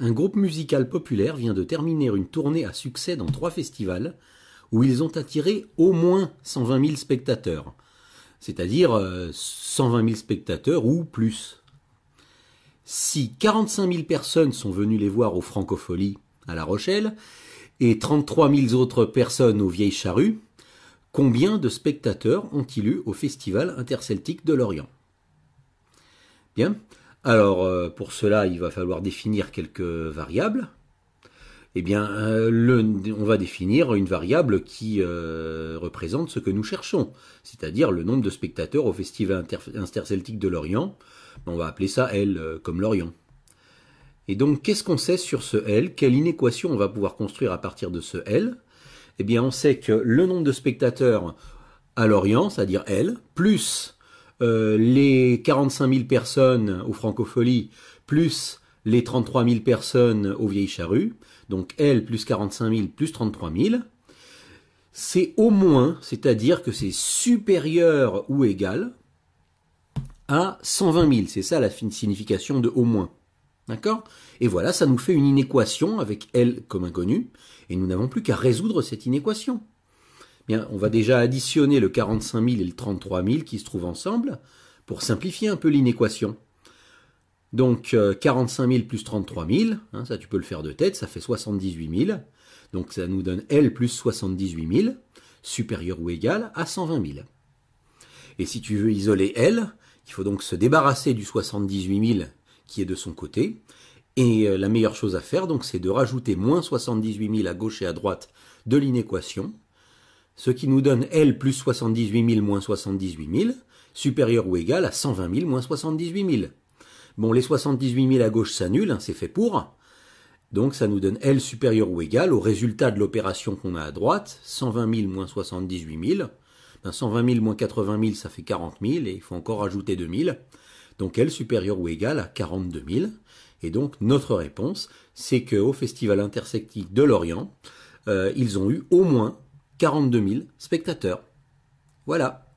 un groupe musical populaire vient de terminer une tournée à succès dans trois festivals, où ils ont attiré au moins 120 000 spectateurs, c'est-à-dire 120 euh, 000 spectateurs ou plus. Si 45 000 personnes sont venues les voir aux Francopholies à La Rochelle et 33 000 autres personnes aux Vieilles Charrues, combien de spectateurs ont-ils eu au Festival interceltique de Lorient Bien, alors, euh, pour cela, il va falloir définir quelques variables. Eh bien, euh, on va définir une variable qui euh, représente ce que nous cherchons, c'est-à-dire le nombre de spectateurs au festival interceltique de Lorient. On va appeler ça L comme Lorient. Et donc, qu'est-ce qu'on sait sur ce L Quelle inéquation on va pouvoir construire à partir de ce L Eh bien, on sait que le nombre de spectateurs à Lorient, c'est-à-dire L, plus euh, les 45 000 personnes aux francopholies, plus les 33 000 personnes aux vieilles charrues, donc L plus 45 000 plus 33 000, c'est au moins, c'est-à-dire que c'est supérieur ou égal à 120 000. C'est ça la signification de au moins. D'accord Et voilà, ça nous fait une inéquation avec L comme inconnu, et nous n'avons plus qu'à résoudre cette inéquation on va déjà additionner le 45 000 et le 33 000 qui se trouvent ensemble pour simplifier un peu l'inéquation. Donc 45 euh, 000 plus 33 000, hein, ça tu peux le faire de tête, ça fait 78 000. Donc ça nous donne L plus 78 000, supérieur ou égal à 120 000. Et si tu veux isoler L, il faut donc se débarrasser du 78 000 qui est de son côté. Et euh, la meilleure chose à faire, donc, c'est de rajouter moins 78 000 à gauche et à droite de l'inéquation ce qui nous donne L plus 78 000 moins 78 000, supérieur ou égal à 120 000 moins 78 000. Bon, les 78 000 à gauche s'annulent, hein, c'est fait pour. Donc ça nous donne L supérieur ou égal au résultat de l'opération qu'on a à droite, 120 000 moins 78 000. 120 000 moins 80 000, ça fait 40 000, et il faut encore ajouter 2 000. Donc L supérieur ou égal à 42 000. Et donc notre réponse, c'est qu'au Festival Intersectique de Lorient, euh, ils ont eu au moins 42 000 spectateurs. Voilà.